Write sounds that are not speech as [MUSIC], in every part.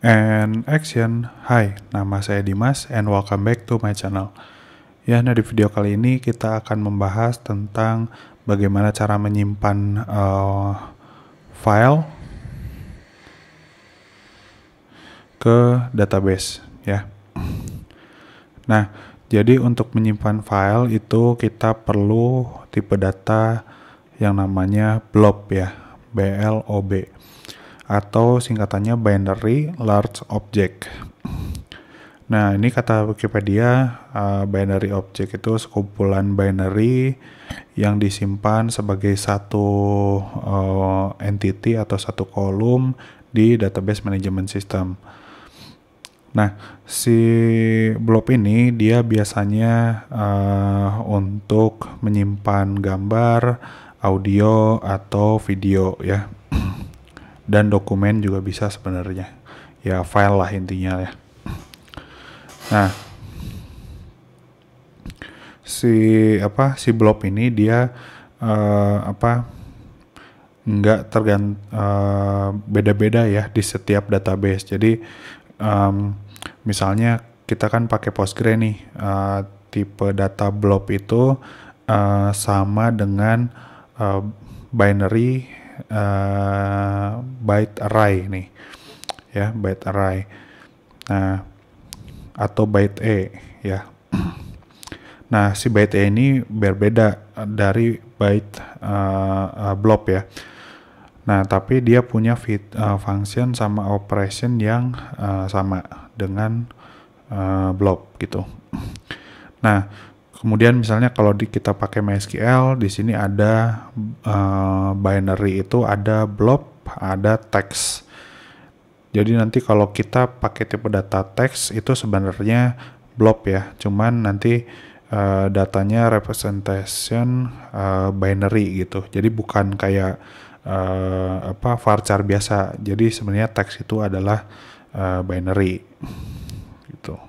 And action, hai nama saya Dimas and welcome back to my channel Ya, nah di video kali ini kita akan membahas tentang bagaimana cara menyimpan uh, file ke database ya Nah, jadi untuk menyimpan file itu kita perlu tipe data yang namanya blob ya, BLOB atau singkatannya binary large object. Nah, ini kata Wikipedia, eh, binary object itu sekumpulan binary yang disimpan sebagai satu eh, entity atau satu kolom di database management system. Nah, si blob ini dia biasanya eh, untuk menyimpan gambar, audio atau video ya dan dokumen juga bisa sebenarnya ya file lah intinya ya nah si apa si blob ini dia uh, apa nggak tergant uh, eh, beda-beda ya di setiap database jadi um, misalnya kita kan pakai Postgre nih uh, tipe data blob itu uh, sama dengan uh, binary uh, eh, byte array nih ya byte array nah atau byte e ya [CLEARS THROAT] nah si byte e ini berbeda dari byte uh, uh, eh, blob ya nah tapi dia punya fit, uh, function sama operation yang uh, sama dengan uh, blob gitu [CLEARS THROAT] nah Kemudian misalnya kalau di, kita pakai MySQL, di sini ada uh, binary itu ada blob, ada text. Jadi nanti kalau kita pakai tipe data text itu sebenarnya blob ya, cuman nanti uh, datanya representation uh, binary gitu. Jadi bukan kayak uh, apa varchar biasa. Jadi sebenarnya text itu adalah uh, binary gitu.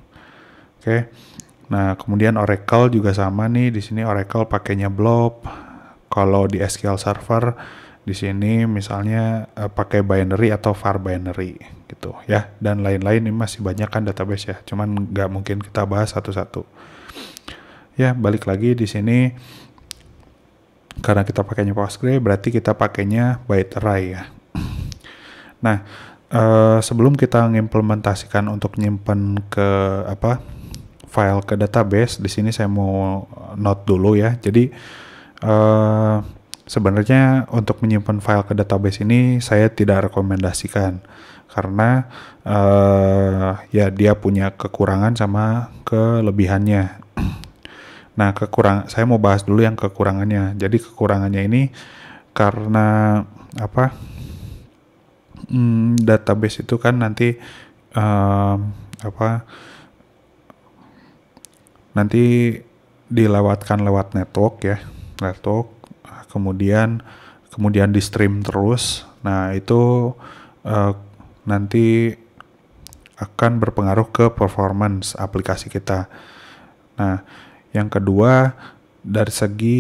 Oke. Okay. Nah, kemudian Oracle juga sama nih. Di sini Oracle pakainya blob. Kalau di SQL Server di sini misalnya uh, pakai binary atau var binary gitu ya dan lain-lain ini masih banyak kan database ya cuman nggak mungkin kita bahas satu-satu ya balik lagi di sini karena kita pakainya Postgre berarti kita pakainya byte array ya nah eh, sebelum kita mengimplementasikan untuk nyimpen ke apa file ke database. Di sini saya mau note dulu ya. Jadi uh, sebenarnya untuk menyimpan file ke database ini saya tidak rekomendasikan karena uh, ya dia punya kekurangan sama kelebihannya. [CLEARS THROAT] Nah, kekurang saya mau bahas dulu yang kekurangannya. Jadi kekurangannya ini karena apa? Hmm, database itu kan nanti um, apa? nanti dilewatkan lewat network ya network kemudian kemudian di stream terus nah itu uh, nanti akan berpengaruh ke performance aplikasi kita nah yang kedua dari segi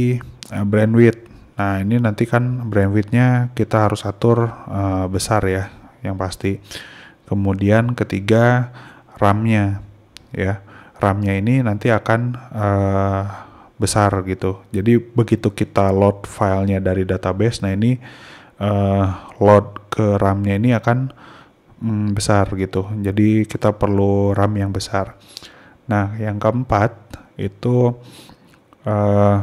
uh, eh, bandwidth nah ini nanti kan bandwidthnya kita harus atur uh, besar ya yang pasti kemudian ketiga RAM-nya ya RAM-nya ini nanti akan uh, besar gitu. Jadi begitu kita load filenya dari database, nah ini uh, load ke RAM-nya ini akan mm, besar gitu. Jadi kita perlu RAM yang besar. Nah yang keempat itu uh,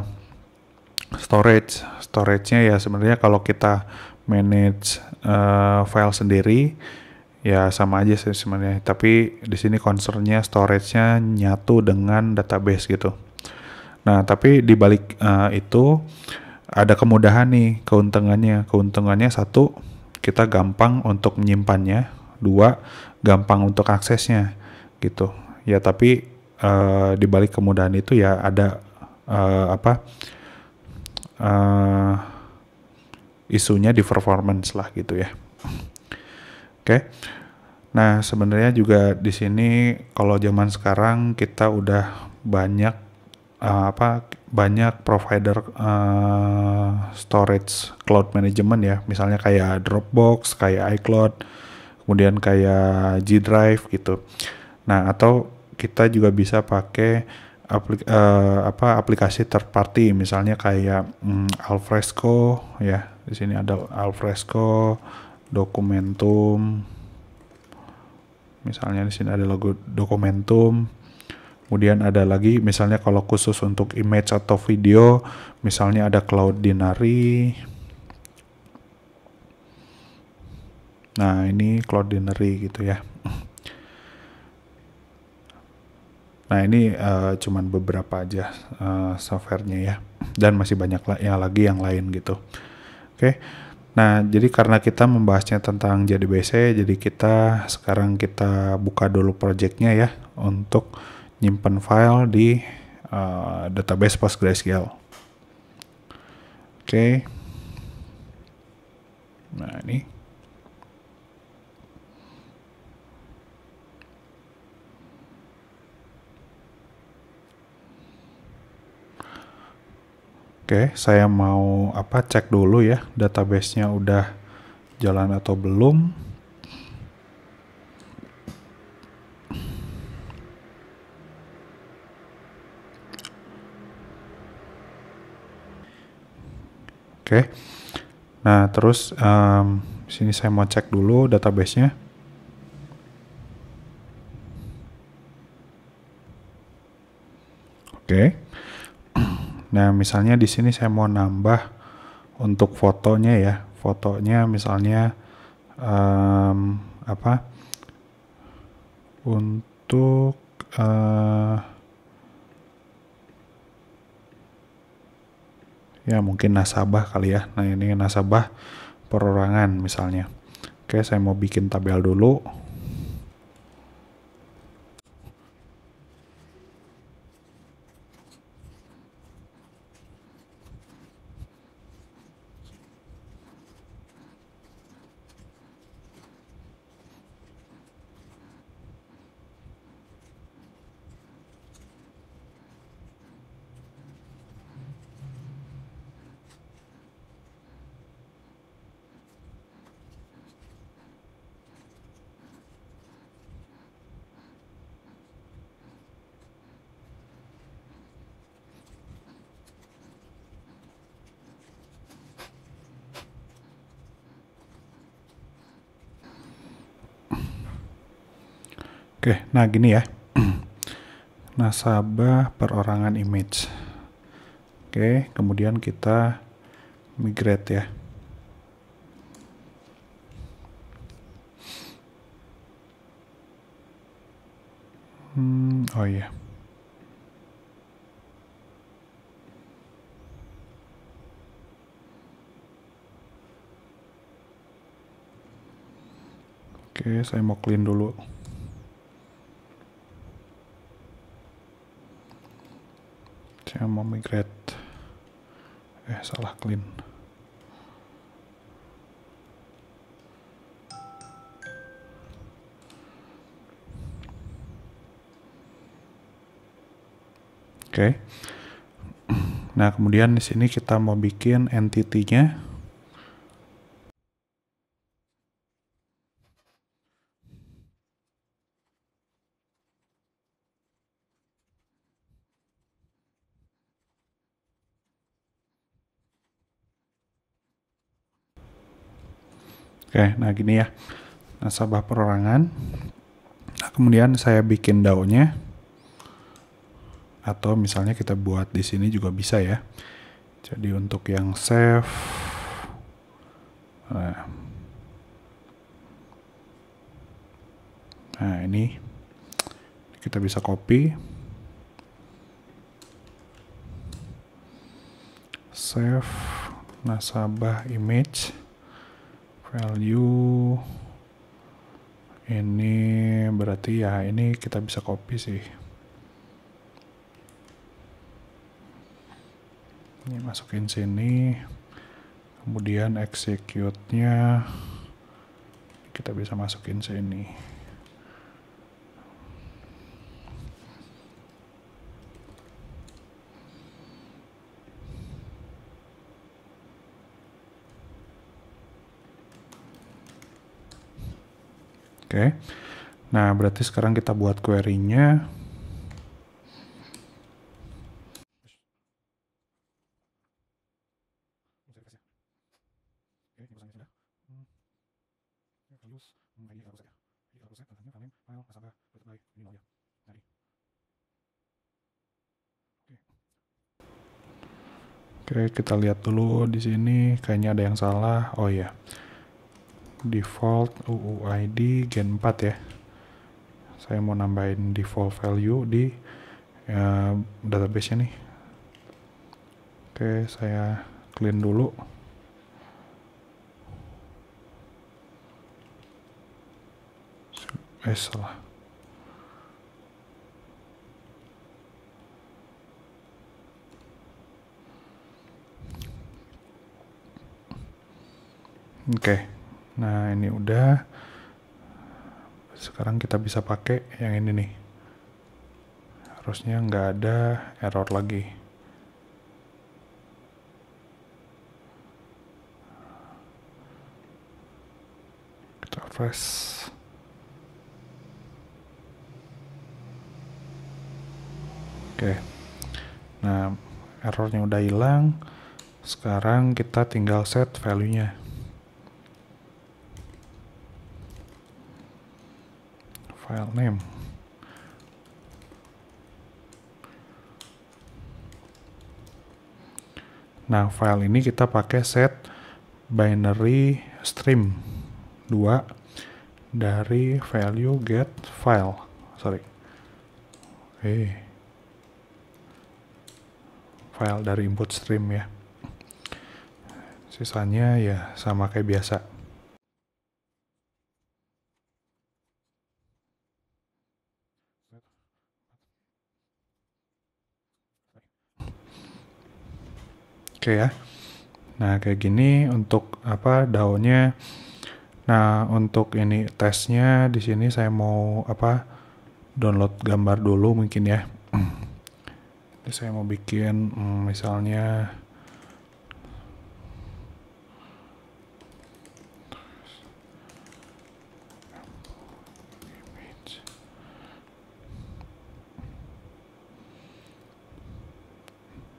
storage. Storage-nya ya sebenarnya kalau kita manage uh, file sendiri ya sama aja sih sebenarnya tapi di sini concernnya storage-nya nyatu dengan database gitu nah tapi di balik uh, itu ada kemudahan nih keuntungannya keuntungannya satu kita gampang untuk menyimpannya dua gampang untuk aksesnya gitu ya tapi uh, di balik kemudahan itu ya ada uh, apa uh, isunya di performance lah gitu ya Oke. Okay? Nah, sebenarnya juga di sini kalau zaman sekarang kita udah banyak uh, apa banyak provider uh, storage cloud management ya. Misalnya kayak Dropbox, kayak iCloud, kemudian kayak G Drive gitu. Nah, atau kita juga bisa pakai aplik uh, apa aplikasi third party misalnya kayak um, Alfresco ya. Di sini ada Alfresco dokumentum misalnya di sini ada logo dokumentum kemudian ada lagi misalnya kalau khusus untuk image atau video misalnya ada cloud dinari nah ini cloud dinari gitu ya Nah ini uh, cuman beberapa aja uh, softwarenya ya, dan masih banyak yang lagi yang lain gitu. Oke. Okay. Nah, jadi karena kita membahasnya tentang JDBC, jadi kita sekarang kita buka dulu projectnya ya untuk nyimpan file di uh, database PostgreSQL. Oke. Okay. Nah, ini. Oke, saya mau apa cek dulu ya database-nya udah jalan atau belum. Oke, nah terus um, sini saya mau cek dulu database-nya. Oke. Okay. Nah, misalnya di sini saya mau nambah untuk fotonya ya. Fotonya misalnya um, apa? Untuk uh, ya mungkin nasabah kali ya. Nah, ini nasabah perorangan misalnya. Oke, saya mau bikin tabel dulu. Oke, nah gini ya. [CLEARS THROAT] Nasabah perorangan image. Oke, kemudian kita migrate ya. Hmm, oh iya. Oke, saya mau clean dulu. mau migrate eh salah clean Oke. Okay. Nah, kemudian di sini kita mau bikin entity-nya. Oke, nah gini ya. Nasabah perorangan. Nah, kemudian saya bikin DAO-nya. Atau misalnya kita buat di sini juga bisa ya. Jadi untuk yang save nah, nah ini kita bisa copy save nasabah image value ini berarti ya ini kita bisa copy sih ini masukin sini kemudian execute nya kita bisa masukin sini Oke. Okay. Nah, berarti sekarang kita buat query-nya. Oke, kita lihat dulu di sini kayaknya ada yang salah. Oh ya. Yeah default UUID gen 4 ya saya mau nambahin default value di uh, eh, database nya nih oke saya clean dulu eh salah oke okay nah ini udah sekarang kita bisa pakai yang ini nih harusnya nggak ada error lagi kita refresh Oke. Nah, errornya udah hilang. Sekarang kita tinggal set value-nya. file name Nah, file ini kita pakai set binary stream 2 dari value get file. Sorry. Oke. Okay. File dari input stream ya. Sisanya ya sama kayak biasa. okay, ya. Nah kayak gini untuk apa daunnya. Nah untuk ini tesnya di sini saya mau apa download gambar dulu mungkin ya. Jadi saya mau bikin hmm, misalnya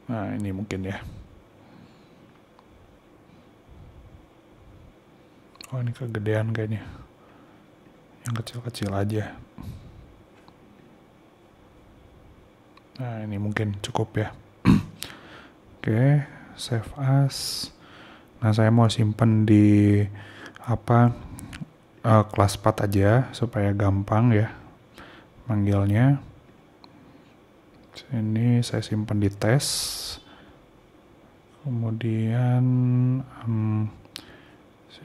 Nah, ini mungkin ya. oh ini kegedean kayaknya yang kecil-kecil aja nah ini mungkin cukup ya [CLEARS THROAT] oke okay, save as nah saya mau simpen di apa uh, kelas 4 aja supaya gampang ya manggilnya ini saya simpan di tes kemudian um,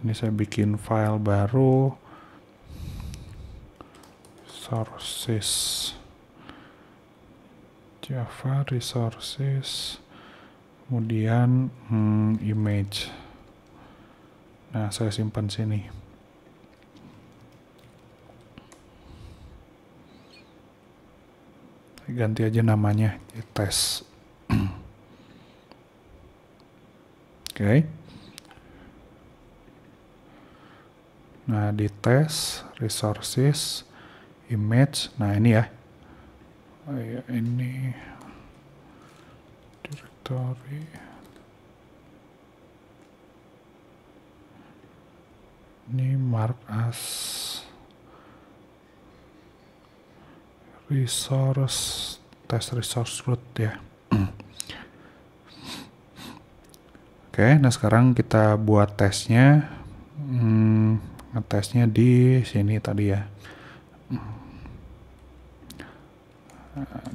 ini saya bikin file baru sources java resources kemudian hmm, image nah saya simpan sini ganti aja namanya test. [CLEARS THROAT] oke okay. Nah, di test, resources, image. Nah, ini ya. Oh iya, ini directory. Ini mark as resource test resource root ya. Oke, okay, nah sekarang kita buat tesnya. Hmm, ngetesnya di sini tadi ya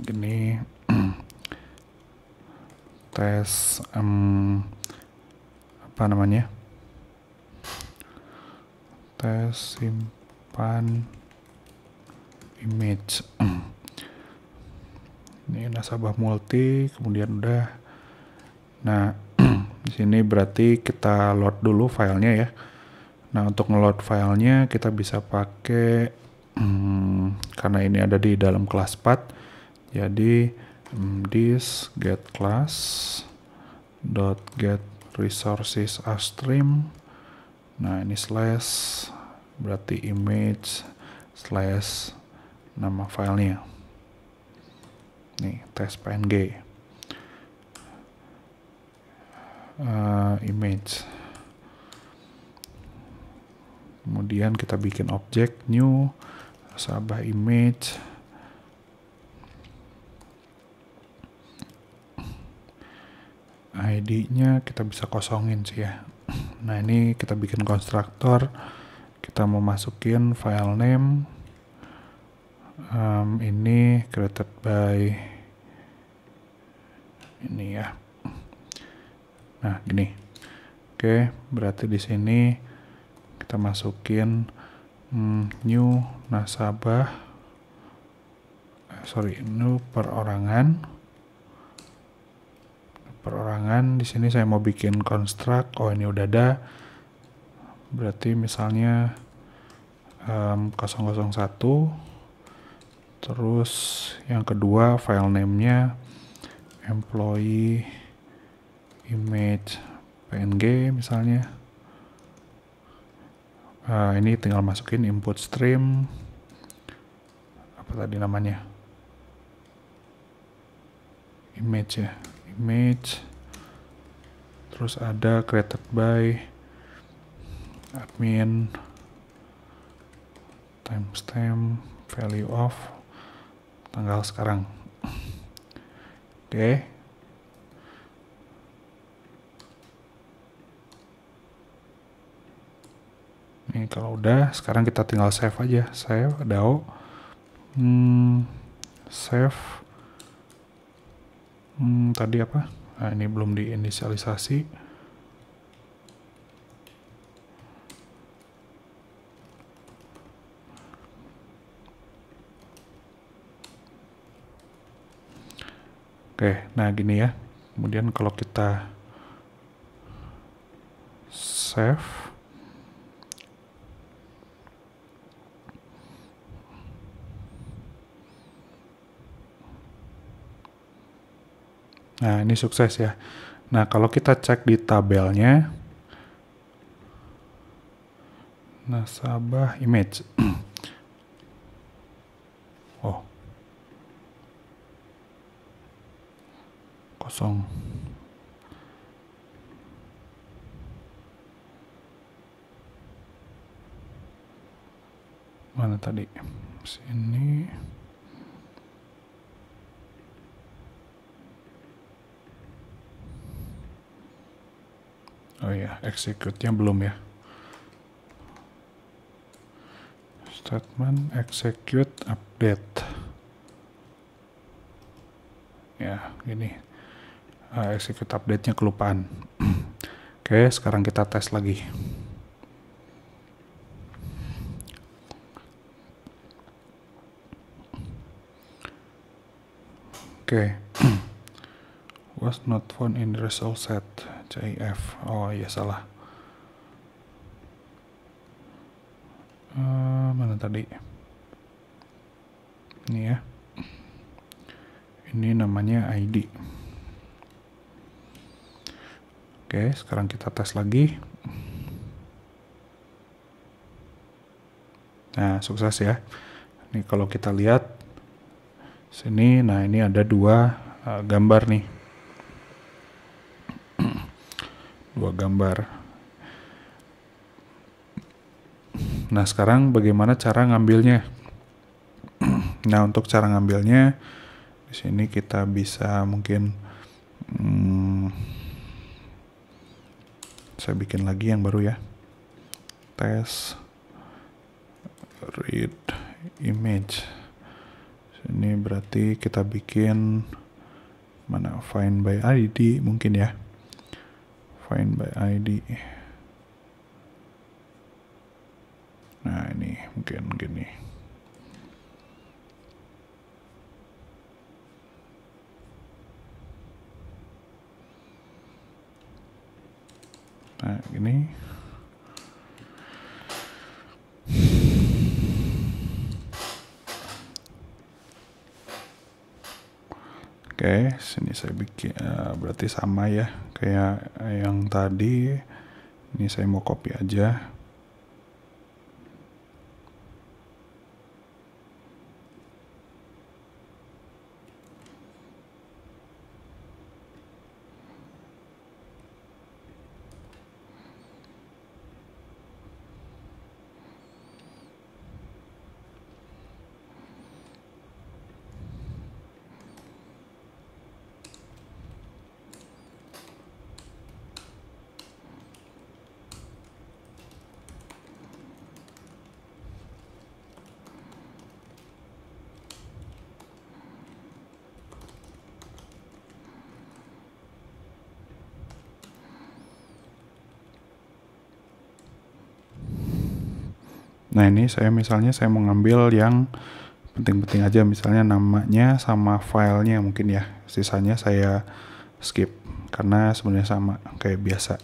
gini [CLEARS THROAT] tes um, apa namanya tes simpan image [CLEARS THROAT] ini nasabah multi kemudian udah nah [CLEARS THROAT] di sini berarti kita load dulu filenya ya Nah untuk ngeload filenya kita bisa pakai hmm, karena ini ada di dalam kelas path jadi hmm, this get class dot get resources a stream nah ini slash berarti image slash nama filenya nih test png uh, eh, image kemudian kita bikin objek new sabah image ID-nya kita bisa kosongin sih ya. Nah ini kita bikin konstruktor, kita mau masukin file name, um, ini created by ini ya. Nah gini, oke berarti di sini kita masukin hmm, new nasabah eh, sorry new perorangan perorangan di sini saya mau bikin construct oh ini udah ada berarti misalnya um, 001 terus yang kedua file name-nya employee image png misalnya uh, ini tinggal masukin input stream apa tadi namanya image ya image terus ada created by admin timestamp value of tanggal sekarang oke okay. nih kalau udah sekarang kita tinggal save aja save DAO hmm, save hmm, tadi apa nah, ini belum diinisialisasi Oke, nah gini ya. Kemudian kalau kita save Nah, ini sukses ya. Nah, kalau kita cek di tabelnya, nasabah image. [CLEARS THROAT] oh. Kosong. Mana tadi? Sini. Oh ya, execute-nya belum ya. Statement execute update. Ya, gini. Uh, execute update-nya kelupaan. [CLEARS THROAT] Oke, sekarang kita tes lagi. Oke. Okay. [CLEARS THROAT] Was not found in the result set. CIF oh iya salah uh, mana tadi ini ya ini namanya ID oke sekarang kita tes lagi nah sukses ya ini kalau kita lihat sini nah ini ada dua uh, gambar nih sebuah gambar. Nah, sekarang bagaimana cara ngambilnya? [CLEARS THROAT] nah, untuk cara ngambilnya di sini kita bisa mungkin hmm, saya bikin lagi yang baru ya. Test read image. Ini berarti kita bikin mana find by ID mungkin ya find by ID nah ini mungkin gini nah gini Oke, okay, sini saya bikin uh, berarti sama ya kayak yang tadi ini saya mau copy aja Nah ini saya misalnya saya mengambil yang penting-penting aja misalnya namanya sama filenya mungkin ya. Sisanya saya skip karena sebenarnya sama kayak biasa.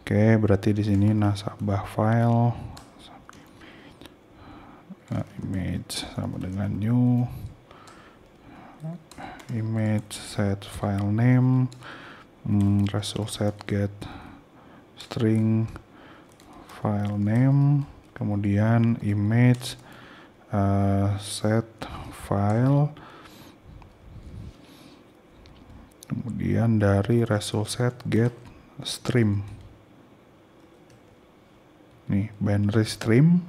Oke, berarti di sini nasabah file eh, image sama dengan new image set file name hmm, result set get string file name kemudian image uh, set file kemudian dari result set get stream nih binary stream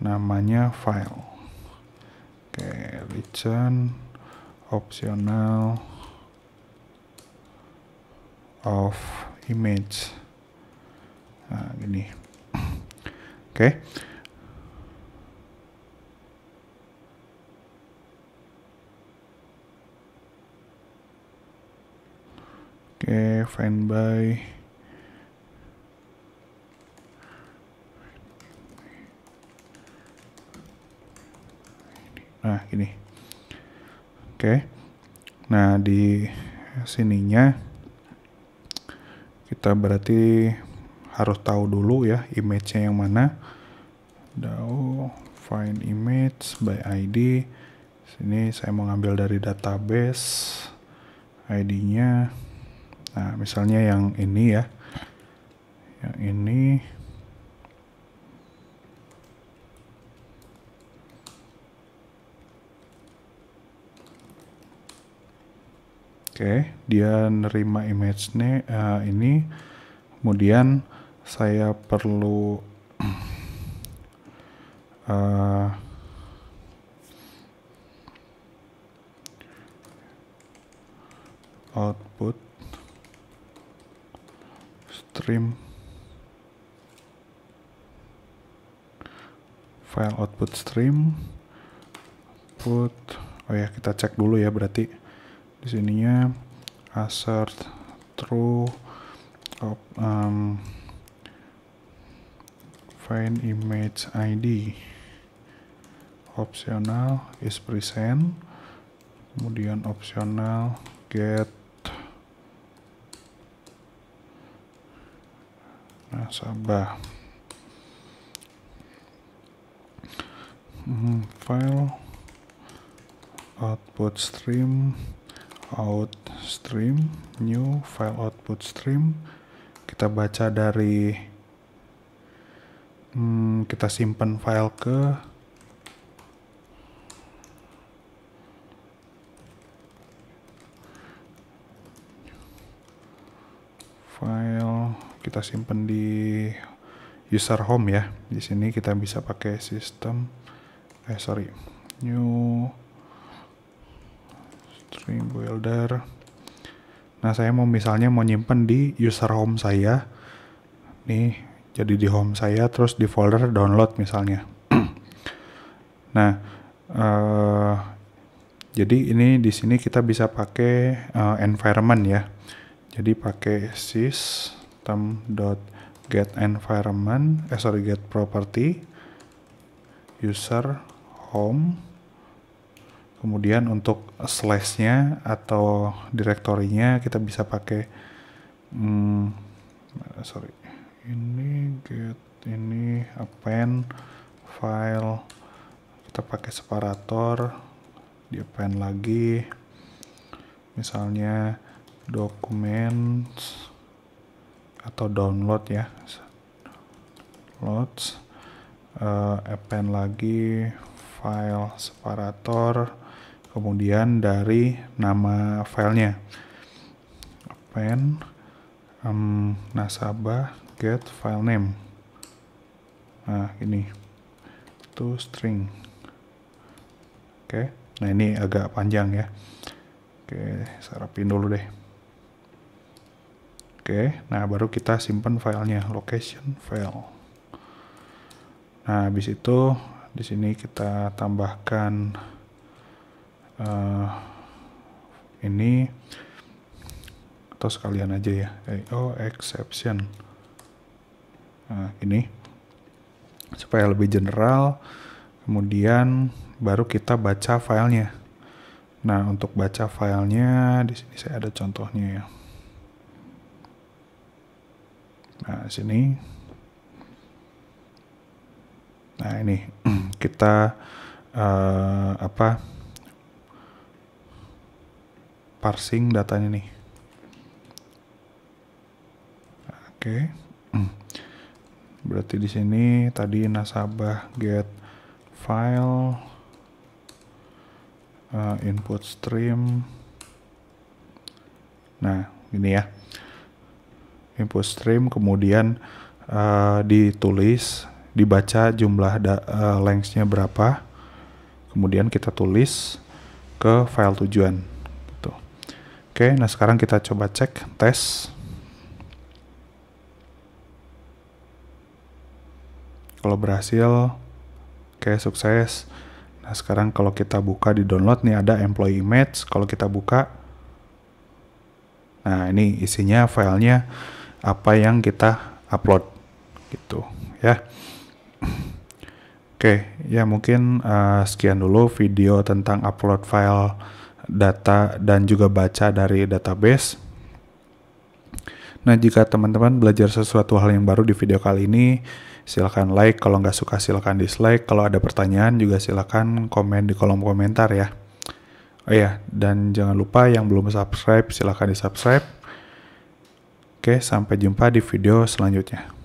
namanya file oke okay, return optional of image nah gini Oke, Oke, okay, find by. Nah, gini. Oke. Nah, di sininya kita berarti harus tahu dulu ya image-nya yang mana DAO find image by ID sini saya mau ngambil dari database ID-nya nah misalnya yang ini ya yang ini Oke, okay, dia nerima image-nya uh, ini, kemudian saya perlu uh, output stream file output stream put oh ya kita cek dulu ya berarti di sininya assert true um, find image ID opsional is present kemudian opsional get nasabah hmm, file output stream out stream new file output stream kita baca dari hmm, kita simpan file ke file kita simpan di user home ya di sini kita bisa pakai sistem eh sorry new string builder nah saya mau misalnya mau nyimpen di user home saya nih jadi di home saya terus di folder download misalnya [CLEARS THROAT] nah uh, jadi ini di sini kita bisa pakai uh, environment ya jadi pakai system dot get environment eh sorry get property user home kemudian untuk slashnya atau direktorinya kita bisa pakai hmm, sorry ini get ini append file kita pakai separator di append lagi misalnya documents atau download ya loads uh, eh, append lagi file separator kemudian dari nama filenya append um, nasabah get file name nah ini to string oke nah ini agak panjang ya oke saya sarapin dulu deh oke nah baru kita simpan filenya location file nah habis itu di sini kita tambahkan uh, ini atau sekalian aja ya eh, oh exception uh, ini supaya lebih general kemudian baru kita baca filenya nah untuk baca filenya di sini saya ada contohnya ya nah sini nah ini [CLEARS THROAT] kita uh, apa parsing datanya nih oke okay. [CLEARS THROAT] Berarti di sini tadi nasabah get file uh, input stream. Nah, ini ya. Input stream kemudian uh, ditulis, dibaca jumlah uh, lengthnya berapa. Kemudian kita tulis ke file tujuan. Gitu. Oke, nah sekarang kita coba cek tes. kalau berhasil kayak sukses nah sekarang kalau kita buka di download nih ada employee image kalau kita buka nah ini isinya filenya apa yang kita upload gitu ya oke ya mungkin uh, sekian dulu video tentang upload file data dan juga baca dari database Nah, jika teman-teman belajar sesuatu hal yang baru di video kali ini, Silahkan like, kalau nggak suka silahkan dislike. Kalau ada pertanyaan juga silahkan komen di kolom komentar ya. Oh iya, dan jangan lupa yang belum subscribe silahkan di subscribe. Oke, sampai jumpa di video selanjutnya.